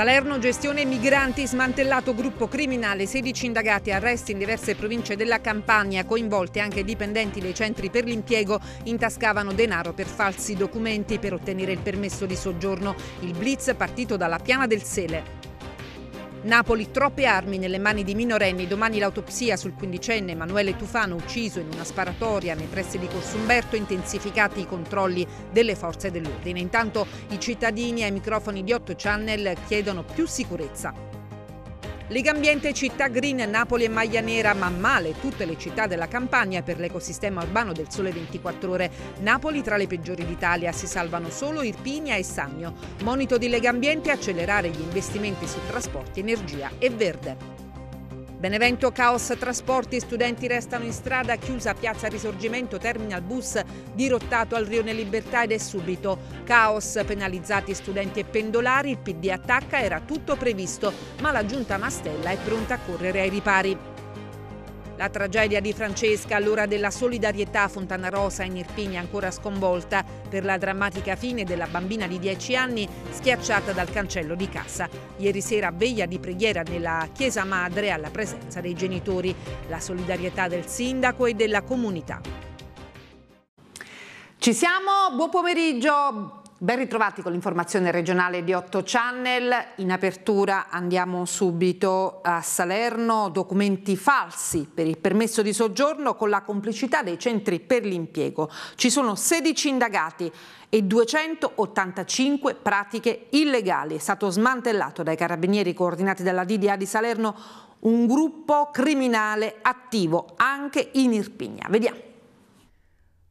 Salerno, gestione migranti, smantellato gruppo criminale, 16 indagati, arresti in diverse province della Campania, coinvolte anche dipendenti dei centri per l'impiego, intascavano denaro per falsi documenti per ottenere il permesso di soggiorno. Il blitz partito dalla piana del Sele. Napoli, troppe armi nelle mani di minorenni. Domani l'autopsia sul quindicenne Emanuele Tufano, ucciso in una sparatoria nei pressi di Corso Umberto, intensificati i controlli delle forze dell'ordine. Intanto i cittadini ai microfoni di 8 Channel chiedono più sicurezza. Lega Ambiente, Città Green, Napoli e Maglia Nera, ma male tutte le città della campagna per l'ecosistema urbano del Sole 24 Ore. Napoli tra le peggiori d'Italia, si salvano solo Irpinia e Sannio. Monito di Lega Ambiente accelerare gli investimenti su trasporti, energia e verde. Benevento caos trasporti, studenti restano in strada, chiusa piazza Risorgimento, terminal bus dirottato al Rione Libertà ed è subito caos, penalizzati studenti e pendolari, il PD attacca, era tutto previsto, ma la giunta Mastella è pronta a correre ai ripari. La tragedia di Francesca all'ora della solidarietà a Rosa in Irpigna ancora sconvolta per la drammatica fine della bambina di 10 anni schiacciata dal cancello di casa. Ieri sera veglia di preghiera nella chiesa madre alla presenza dei genitori. La solidarietà del sindaco e della comunità. Ci siamo, buon pomeriggio. Ben ritrovati con l'informazione regionale di 8 Channel. In apertura andiamo subito a Salerno. Documenti falsi per il permesso di soggiorno con la complicità dei centri per l'impiego. Ci sono 16 indagati e 285 pratiche illegali. È stato smantellato dai carabinieri coordinati dalla DDA di Salerno un gruppo criminale attivo anche in Irpigna. Vediamo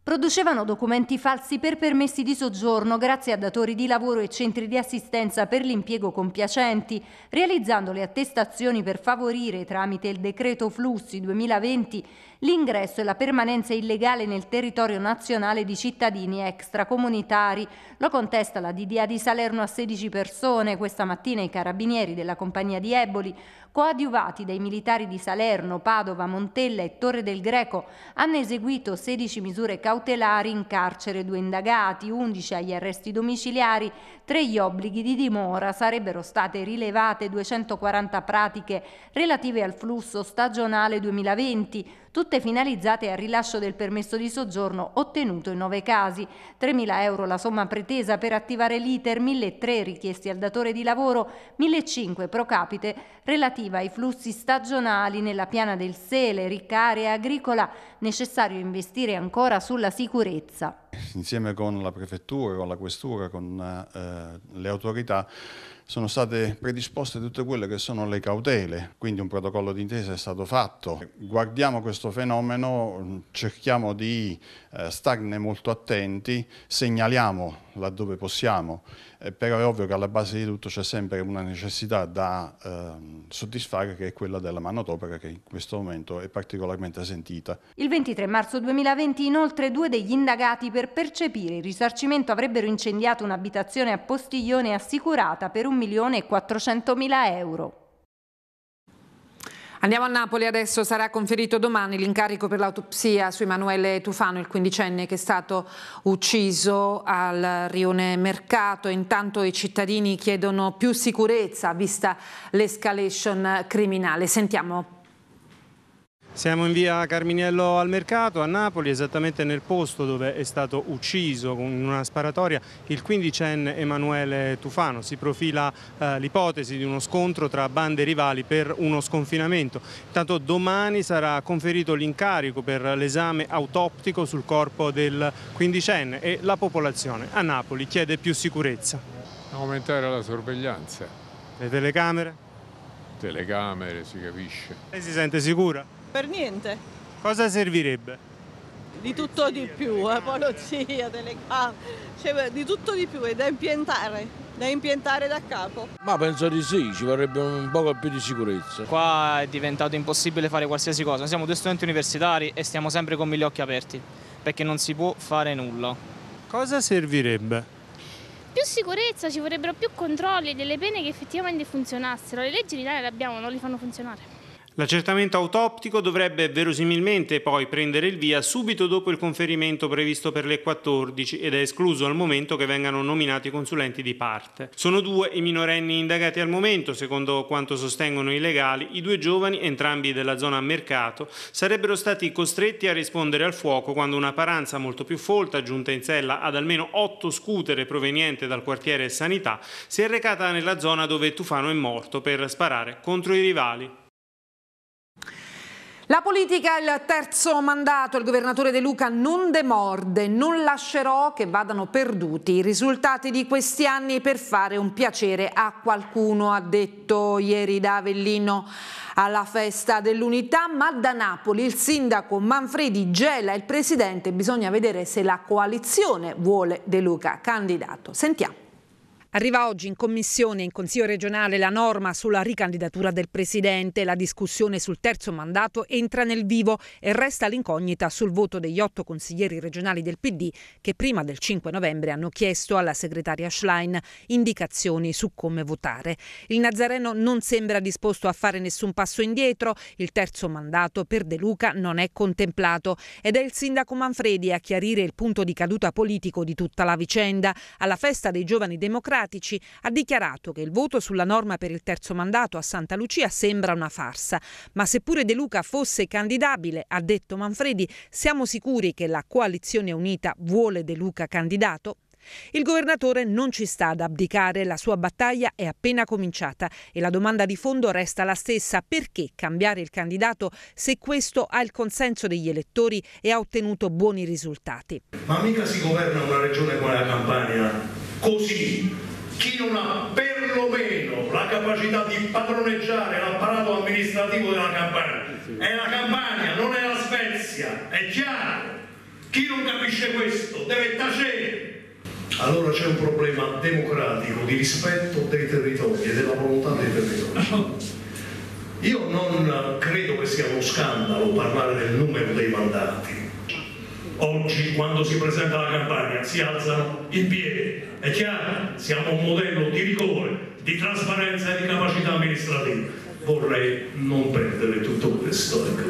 producevano documenti falsi per permessi di soggiorno grazie a datori di lavoro e centri di assistenza per l'impiego compiacenti, realizzando le attestazioni per favorire tramite il decreto flussi 2020 l'ingresso e la permanenza illegale nel territorio nazionale di cittadini extracomunitari. Lo contesta la DDA di Salerno a 16 persone. Questa mattina i carabinieri della compagnia di Eboli coadiuvati dai militari di Salerno, Padova, Montella e Torre del Greco, hanno eseguito 16 misure cautelari in carcere, due indagati, 11 agli arresti domiciliari, 3 gli obblighi di dimora. Sarebbero state rilevate 240 pratiche relative al flusso stagionale 2020, tutte finalizzate al rilascio del permesso di soggiorno ottenuto in 9 casi. 3.000 euro la somma pretesa per attivare l'iter, 1.003 richiesti al datore di lavoro, 1.500 pro capite relativi relativa ai flussi stagionali nella piana del Sele, ricca area agricola, necessario investire ancora sulla sicurezza insieme con la prefettura, con la questura, con eh, le autorità, sono state predisposte tutte quelle che sono le cautele, quindi un protocollo d'intesa è stato fatto. Guardiamo questo fenomeno, cerchiamo di eh, starne molto attenti, segnaliamo laddove possiamo, eh, però è ovvio che alla base di tutto c'è sempre una necessità da eh, soddisfare che è quella della manodopera che in questo momento è particolarmente sentita. Il 23 marzo 2020 inoltre due degli indagati per per percepire il risarcimento avrebbero incendiato un'abitazione a Postiglione assicurata per 1.400.000 euro. Andiamo a Napoli adesso, sarà conferito domani l'incarico per l'autopsia su Emanuele Tufano, il quindicenne che è stato ucciso al Rione Mercato. Intanto i cittadini chiedono più sicurezza vista l'escalation criminale. Sentiamo siamo in via Carminiello al mercato a Napoli, esattamente nel posto dove è stato ucciso con una sparatoria il quindicenne Emanuele Tufano. Si profila eh, l'ipotesi di uno scontro tra bande rivali per uno sconfinamento. Intanto domani sarà conferito l'incarico per l'esame autoptico sul corpo del quindicenne e la popolazione a Napoli chiede più sicurezza. Aumentare la sorveglianza. Le telecamere? Telecamere, si capisce. Lei si sente sicura? Per niente. Cosa servirebbe? Di tutto polizia, di più, telecamere. Eh, polizia, telecamere, cioè, di tutto di più, è da impiantare, da impiantare da capo. Ma penso di sì, ci vorrebbe un po' più di sicurezza. Qua è diventato impossibile fare qualsiasi cosa, siamo due studenti universitari e stiamo sempre con gli occhi aperti, perché non si può fare nulla. Cosa servirebbe? più sicurezza, ci vorrebbero più controlli, delle pene che effettivamente funzionassero. Le leggi in Italia le abbiamo, non li fanno funzionare. L'accertamento autoptico dovrebbe verosimilmente poi prendere il via subito dopo il conferimento previsto per le 14 ed è escluso al momento che vengano nominati consulenti di parte. Sono due i minorenni indagati al momento, secondo quanto sostengono i legali, i due giovani, entrambi della zona mercato, sarebbero stati costretti a rispondere al fuoco quando una paranza molto più folta, giunta in sella ad almeno otto scutere proveniente dal quartiere Sanità, si è recata nella zona dove Tufano è morto per sparare contro i rivali. La politica è il terzo mandato, il governatore De Luca non demorde, non lascerò che vadano perduti i risultati di questi anni per fare un piacere a qualcuno, ha detto ieri da Avellino alla festa dell'unità, ma da Napoli il sindaco Manfredi gela il presidente, bisogna vedere se la coalizione vuole De Luca candidato. Sentiamo. Arriva oggi in commissione e in Consiglio regionale la norma sulla ricandidatura del Presidente. La discussione sul terzo mandato entra nel vivo e resta l'incognita sul voto degli otto consiglieri regionali del PD che prima del 5 novembre hanno chiesto alla segretaria Schlein indicazioni su come votare. Il Nazareno non sembra disposto a fare nessun passo indietro, il terzo mandato per De Luca non è contemplato ed è il sindaco Manfredi a chiarire il punto di caduta politico di tutta la vicenda. Alla festa dei giovani democratici Democratici ha dichiarato che il voto sulla norma per il terzo mandato a Santa Lucia sembra una farsa, ma seppure De Luca fosse candidabile, ha detto Manfredi, siamo sicuri che la coalizione unita vuole De Luca candidato? Il governatore non ci sta ad abdicare, la sua battaglia è appena cominciata e la domanda di fondo resta la stessa, perché cambiare il candidato se questo ha il consenso degli elettori e ha ottenuto buoni risultati? Ma mica si governa una regione come la Campania così, chi non ha perlomeno la capacità di padroneggiare l'apparato amministrativo della Campania. È la Campania, non è la Svezia, è chiaro. Chi non capisce questo deve tacere. Allora c'è un problema democratico di rispetto dei territori e della volontà dei territori. Io non credo che sia uno scandalo parlare del numero dei mandati. Oggi quando si presenta la campagna si alzano in piedi è chiaro, siamo un modello di rigore, di trasparenza e di capacità amministrativa. Vorrei non perdere tutto questo. Ecco.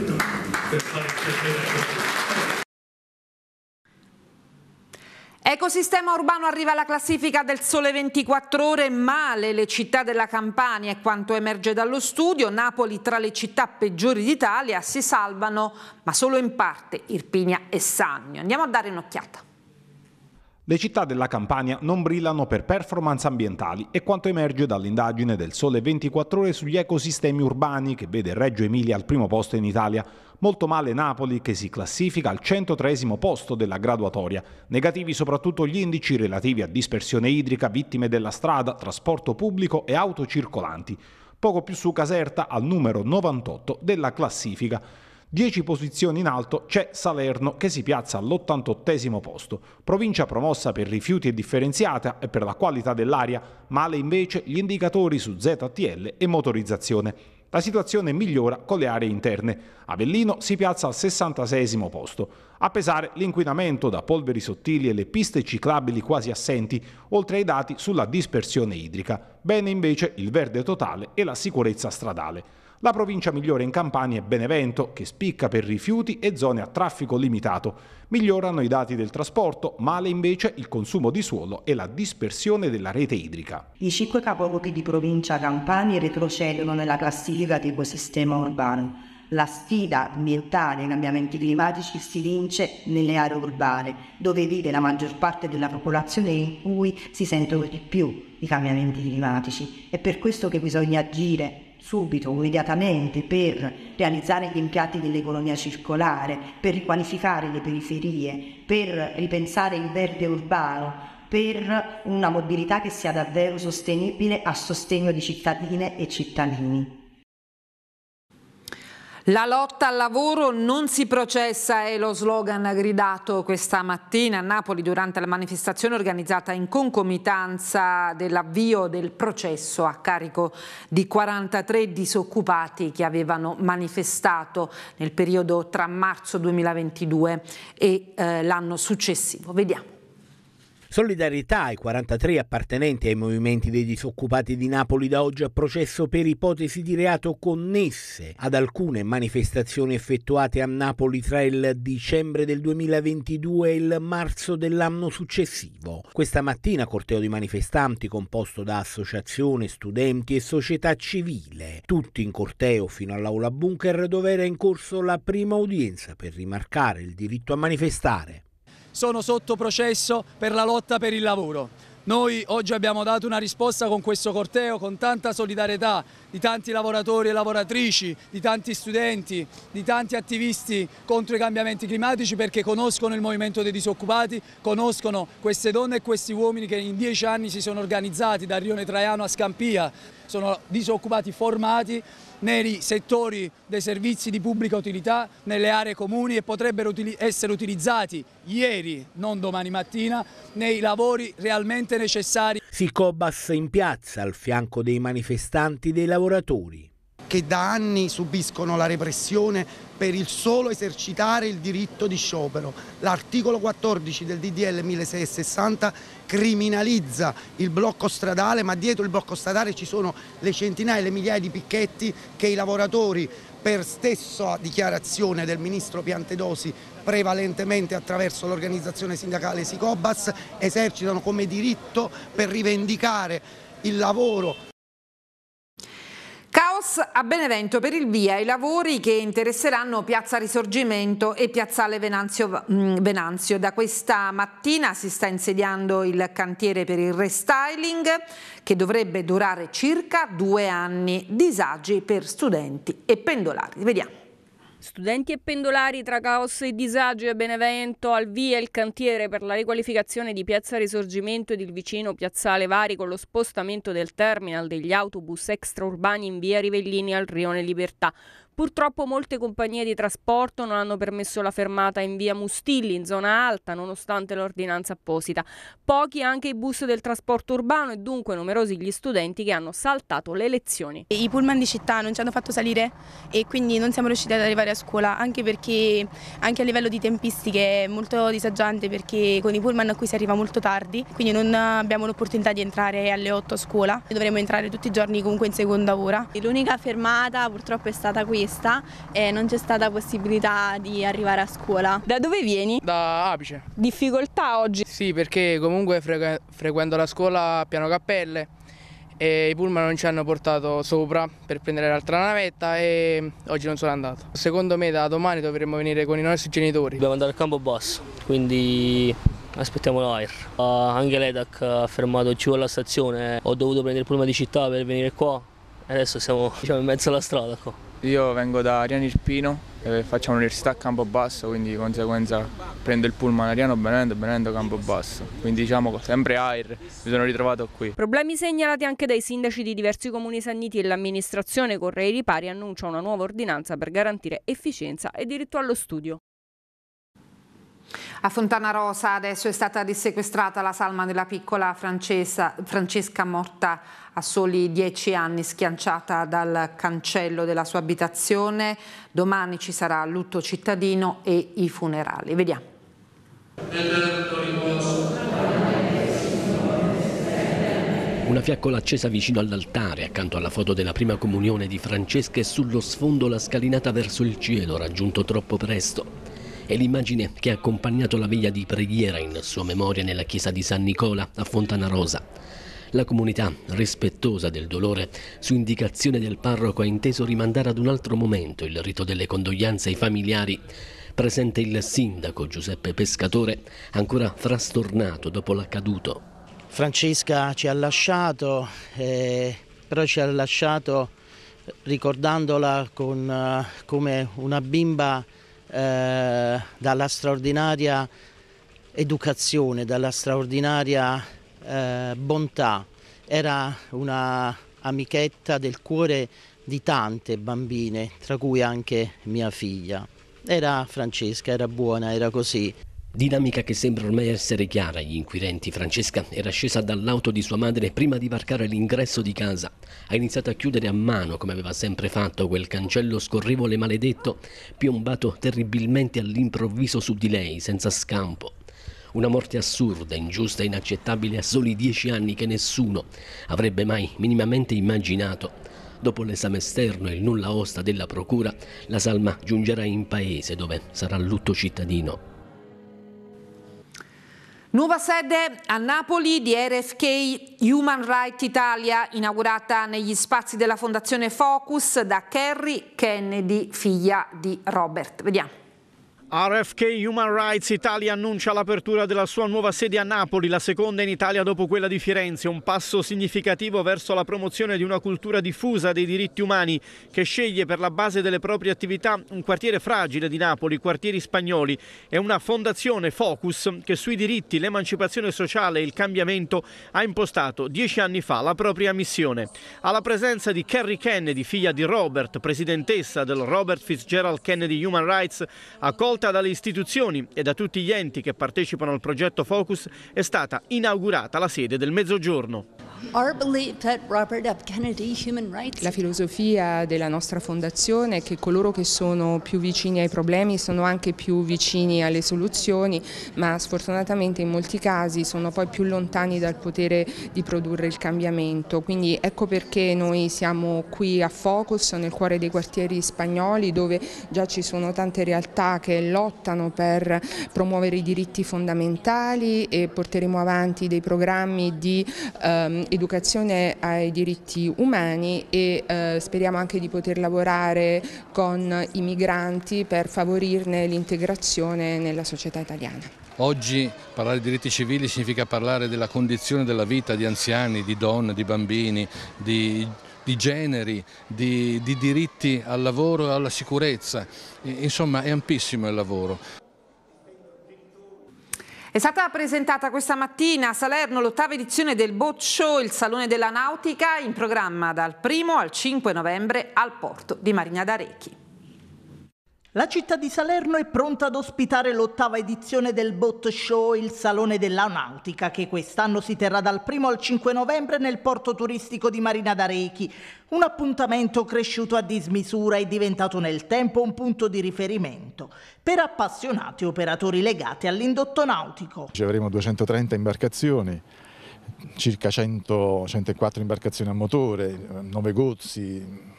Ecosistema urbano arriva alla classifica del Sole 24 Ore, male le città della Campania è quanto emerge dallo studio, Napoli tra le città peggiori d'Italia si salvano ma solo in parte Irpinia e Sannio. Andiamo a dare un'occhiata. Le città della Campania non brillano per performance ambientali e quanto emerge dall'indagine del Sole 24 Ore sugli ecosistemi urbani che vede Reggio Emilia al primo posto in Italia, molto male Napoli che si classifica al 103 posto della graduatoria, negativi soprattutto gli indici relativi a dispersione idrica, vittime della strada, trasporto pubblico e auto circolanti, poco più su Caserta al numero 98 della classifica. 10 posizioni in alto c'è Salerno che si piazza all'88 posto, provincia promossa per rifiuti e differenziata e per la qualità dell'aria, male invece gli indicatori su ZTL e motorizzazione. La situazione migliora con le aree interne. Avellino si piazza al 66 posto. A pesare l'inquinamento da polveri sottili e le piste ciclabili quasi assenti, oltre ai dati sulla dispersione idrica. Bene invece il verde totale e la sicurezza stradale. La provincia migliore in Campania è Benevento, che spicca per rifiuti e zone a traffico limitato. Migliorano i dati del trasporto, male invece il consumo di suolo e la dispersione della rete idrica. I cinque capoluoghi di provincia Campania retrocedono nella classifica di ecosistema urbano. La sfida ambientale e cambiamenti climatici si vince nelle aree urbane, dove vive la maggior parte della popolazione e in cui si sentono di più i cambiamenti climatici. È per questo che bisogna agire subito, immediatamente per realizzare gli impianti dell'economia circolare, per riqualificare le periferie, per ripensare il verde urbano, per una mobilità che sia davvero sostenibile a sostegno di cittadine e cittadini. La lotta al lavoro non si processa è lo slogan gridato questa mattina a Napoli durante la manifestazione organizzata in concomitanza dell'avvio del processo a carico di 43 disoccupati che avevano manifestato nel periodo tra marzo 2022 e eh, l'anno successivo. Vediamo. Solidarietà ai 43 appartenenti ai movimenti dei disoccupati di Napoli da oggi a processo per ipotesi di reato connesse ad alcune manifestazioni effettuate a Napoli tra il dicembre del 2022 e il marzo dell'anno successivo. Questa mattina corteo di manifestanti composto da associazioni, studenti e società civile, tutti in corteo fino all'aula bunker dove era in corso la prima udienza per rimarcare il diritto a manifestare sono sotto processo per la lotta per il lavoro. Noi oggi abbiamo dato una risposta con questo corteo, con tanta solidarietà di tanti lavoratori e lavoratrici, di tanti studenti, di tanti attivisti contro i cambiamenti climatici perché conoscono il movimento dei disoccupati, conoscono queste donne e questi uomini che in dieci anni si sono organizzati da Rione Traiano a Scampia, sono disoccupati formati nei settori dei servizi di pubblica utilità nelle aree comuni e potrebbero essere utilizzati ieri, non domani mattina, nei lavori realmente necessari. Si cobas in piazza al fianco dei manifestanti dei lavoratori che da anni subiscono la repressione per il solo esercitare il diritto di sciopero. L'articolo 14 del DDL 1660 criminalizza il blocco stradale, ma dietro il blocco stradale ci sono le centinaia e le migliaia di picchetti che i lavoratori per stessa dichiarazione del ministro Piantedosi, prevalentemente attraverso l'organizzazione sindacale Sicobas, esercitano come diritto per rivendicare il lavoro Caos a Benevento per il via i lavori che interesseranno Piazza Risorgimento e Piazzale Venanzio, mm, Venanzio. Da questa mattina si sta insediando il cantiere per il restyling che dovrebbe durare circa due anni. Disagi per studenti e pendolari. Vediamo. Studenti e pendolari tra caos e disagio e Benevento, al via il cantiere per la riqualificazione di Piazza Risorgimento ed il vicino Piazzale Vari con lo spostamento del terminal degli autobus extraurbani in via Rivellini al Rione Libertà. Purtroppo molte compagnie di trasporto non hanno permesso la fermata in via Mustilli, in zona alta, nonostante l'ordinanza apposita. Pochi anche i bus del trasporto urbano e dunque numerosi gli studenti che hanno saltato le lezioni. I pullman di città non ci hanno fatto salire e quindi non siamo riusciti ad arrivare a scuola, anche perché anche a livello di tempistiche è molto disagiante perché con i pullman a cui si arriva molto tardi, quindi non abbiamo l'opportunità di entrare alle 8 a scuola e dovremo entrare tutti i giorni comunque in seconda ora. L'unica fermata purtroppo è stata questa questa e non c'è stata possibilità di arrivare a scuola. Da dove vieni? Da Apice. Difficoltà oggi? Sì, perché comunque frequ frequento la scuola a Piano Cappelle e i pullman non ci hanno portato sopra per prendere l'altra navetta e oggi non sono andato. Secondo me da domani dovremmo venire con i nostri genitori. Dobbiamo andare al campo basso, quindi aspettiamo l'air. Uh, anche l'EDAC ha fermato giù alla stazione, ho dovuto prendere il pullman di città per venire qua e adesso siamo diciamo, in mezzo alla strada qua. Io vengo da Ariano Irpino, e faccio l'università a Campobasso, quindi di conseguenza prendo il pullman Ariano Benendo, Benendo Campobasso, quindi diciamo sempre AIR, mi sono ritrovato qui. Problemi segnalati anche dai sindaci di diversi comuni sanniti e l'amministrazione Correi Ripari annuncia una nuova ordinanza per garantire efficienza e diritto allo studio. A Fontana Rosa adesso è stata dissequestrata la salma della piccola Francesca, Francesca morta a soli dieci anni schianciata dal cancello della sua abitazione. Domani ci sarà lutto cittadino e i funerali. Vediamo. Una fiaccola accesa vicino all'altare, accanto alla foto della prima comunione di Francesca e sullo sfondo la scalinata verso il cielo raggiunto troppo presto. È l'immagine che ha accompagnato la veglia di preghiera in sua memoria nella chiesa di San Nicola a Fontana Rosa. La comunità, rispettosa del dolore, su indicazione del parroco ha inteso rimandare ad un altro momento il rito delle condoglianze ai familiari presente il sindaco Giuseppe Pescatore, ancora frastornato dopo l'accaduto. Francesca ci ha lasciato, eh, però ci ha lasciato ricordandola con, eh, come una bimba eh, dalla straordinaria educazione, dalla straordinaria eh, bontà, era una amichetta del cuore di tante bambine, tra cui anche mia figlia. Era Francesca, era buona, era così. Dinamica che sembra ormai essere chiara agli inquirenti. Francesca era scesa dall'auto di sua madre prima di varcare l'ingresso di casa. Ha iniziato a chiudere a mano, come aveva sempre fatto, quel cancello scorrevole maledetto, piombato terribilmente all'improvviso su di lei, senza scampo. Una morte assurda, ingiusta e inaccettabile a soli dieci anni che nessuno avrebbe mai minimamente immaginato. Dopo l'esame esterno e il nulla osta della procura, la salma giungerà in paese dove sarà lutto cittadino. Nuova sede a Napoli di RFK Human Rights Italia, inaugurata negli spazi della Fondazione Focus da Kerry Kennedy, figlia di Robert. Vediamo. RFK Human Rights Italia annuncia l'apertura della sua nuova sede a Napoli, la seconda in Italia dopo quella di Firenze, un passo significativo verso la promozione di una cultura diffusa dei diritti umani che sceglie per la base delle proprie attività un quartiere fragile di Napoli, quartieri spagnoli e una fondazione Focus che sui diritti, l'emancipazione sociale e il cambiamento ha impostato dieci anni fa la propria missione. Alla presenza di Kerry Kennedy, figlia di Robert, presidentessa del Robert Fitzgerald Kennedy Human Rights, accolta accolta dalle istituzioni e da tutti gli enti che partecipano al progetto Focus, è stata inaugurata la sede del Mezzogiorno. La filosofia della nostra fondazione è che coloro che sono più vicini ai problemi sono anche più vicini alle soluzioni, ma sfortunatamente in molti casi sono poi più lontani dal potere di produrre il cambiamento. Quindi ecco perché noi siamo qui a Focus, nel cuore dei quartieri spagnoli, dove già ci sono tante realtà che lottano per promuovere i diritti fondamentali e porteremo avanti dei programmi di ehm, educazione ai diritti umani e eh, speriamo anche di poter lavorare con i migranti per favorirne l'integrazione nella società italiana. Oggi parlare di diritti civili significa parlare della condizione della vita di anziani, di donne, di bambini, di di generi, di, di, diritti al lavoro e alla sicurezza, insomma è ampissimo il lavoro. È stata presentata questa mattina a Salerno l'ottava edizione del Boat Show, il Salone della Nautica, in programma dal 1 al 5 novembre al porto di Marina d'Arecchi. La città di Salerno è pronta ad ospitare l'ottava edizione del Boat Show, il Salone dell'Aeronautica, che quest'anno si terrà dal 1 al 5 novembre nel porto turistico di Marina d'Arechi. Un appuntamento cresciuto a dismisura e diventato nel tempo un punto di riferimento per appassionati operatori legati all'indotto nautico. Ci avremo 230 imbarcazioni circa 100, 104 imbarcazioni a motore, 9 gozzi,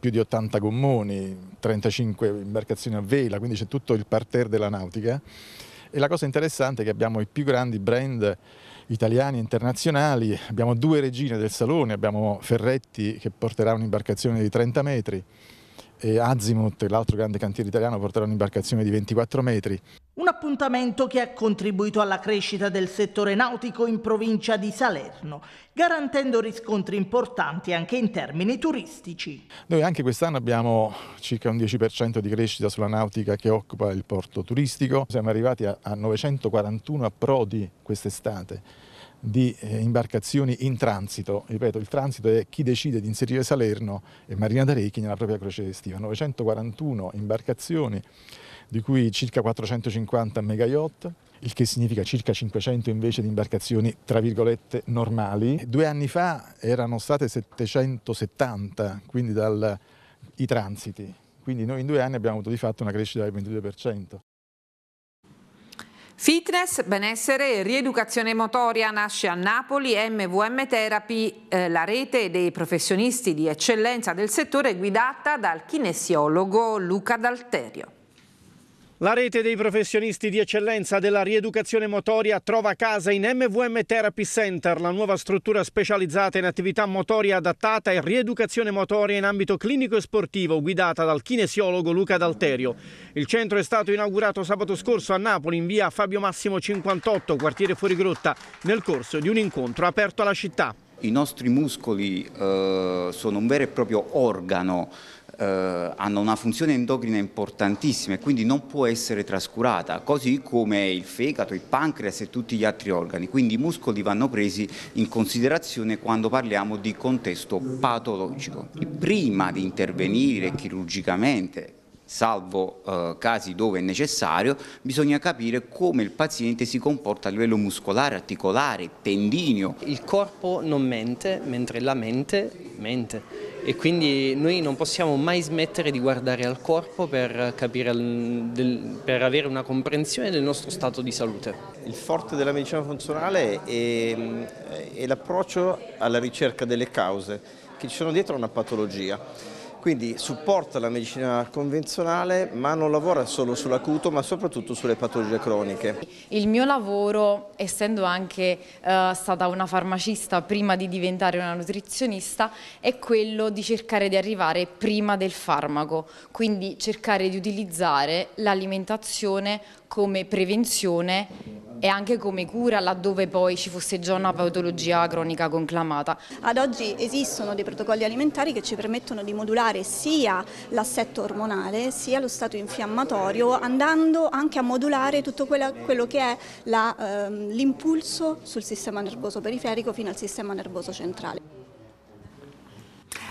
più di 80 gommoni, 35 imbarcazioni a vela, quindi c'è tutto il parterre della nautica. E la cosa interessante è che abbiamo i più grandi brand italiani e internazionali, abbiamo due regine del salone, abbiamo Ferretti che porterà un'imbarcazione di 30 metri e Azimut, l'altro grande cantiere italiano, porterà un'imbarcazione di 24 metri. Un appuntamento che ha contribuito alla crescita del settore nautico in provincia di Salerno, garantendo riscontri importanti anche in termini turistici. Noi anche quest'anno abbiamo circa un 10% di crescita sulla nautica che occupa il porto turistico. Siamo arrivati a, 941 approdi quest'estate di eh, imbarcazioni in transito. Ripeto, il transito è chi decide di inserire Salerno e Marina d'Arecchi nella propria croce estiva. 941 imbarcazioni di cui circa 450 megayacht, il che significa circa 500 invece di imbarcazioni tra virgolette normali. Due anni fa erano state 770, quindi dal, i transiti. Quindi noi in due anni abbiamo avuto di fatto una crescita del 22%. Fitness, benessere e rieducazione motoria nasce a Napoli MVM Therapy, eh, la rete dei professionisti di eccellenza del settore guidata dal kinesiologo Luca D'Alterio. La rete dei professionisti di eccellenza della rieducazione motoria trova casa in MVM Therapy Center, la nuova struttura specializzata in attività motoria adattata e rieducazione motoria in ambito clinico e sportivo, guidata dal kinesiologo Luca D'Alterio. Il centro è stato inaugurato sabato scorso a Napoli in via Fabio Massimo 58, quartiere Fuorigrotta, nel corso di un incontro aperto alla città. I nostri muscoli eh, sono un vero e proprio organo eh, hanno una funzione endocrina importantissima e quindi non può essere trascurata, così come il fegato, il pancreas e tutti gli altri organi. Quindi i muscoli vanno presi in considerazione quando parliamo di contesto patologico. Prima di intervenire chirurgicamente salvo eh, casi dove è necessario, bisogna capire come il paziente si comporta a livello muscolare, articolare, tendinio. Il corpo non mente, mentre la mente mente e quindi noi non possiamo mai smettere di guardare al corpo per, capire, per avere una comprensione del nostro stato di salute. Il forte della medicina funzionale è, è l'approccio alla ricerca delle cause che ci sono dietro a una patologia quindi supporta la medicina convenzionale ma non lavora solo sull'acuto ma soprattutto sulle patologie croniche. Il mio lavoro, essendo anche eh, stata una farmacista prima di diventare una nutrizionista, è quello di cercare di arrivare prima del farmaco, quindi cercare di utilizzare l'alimentazione come prevenzione e anche come cura laddove poi ci fosse già una patologia cronica conclamata. Ad oggi esistono dei protocolli alimentari che ci permettono di modulare sia l'assetto ormonale sia lo stato infiammatorio andando anche a modulare tutto quello che è ehm, l'impulso ehm, sul sistema nervoso periferico fino al sistema nervoso centrale.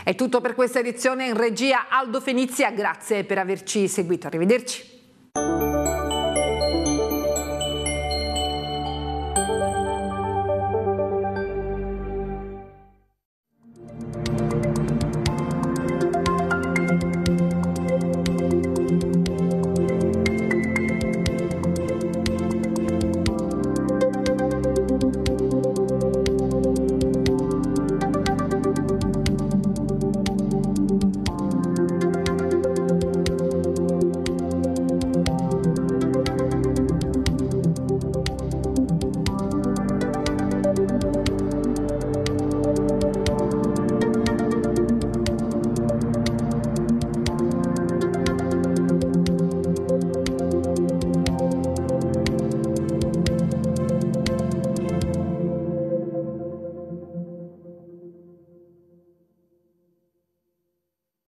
È tutto per questa edizione in regia Aldo Fenizia, grazie per averci seguito, arrivederci.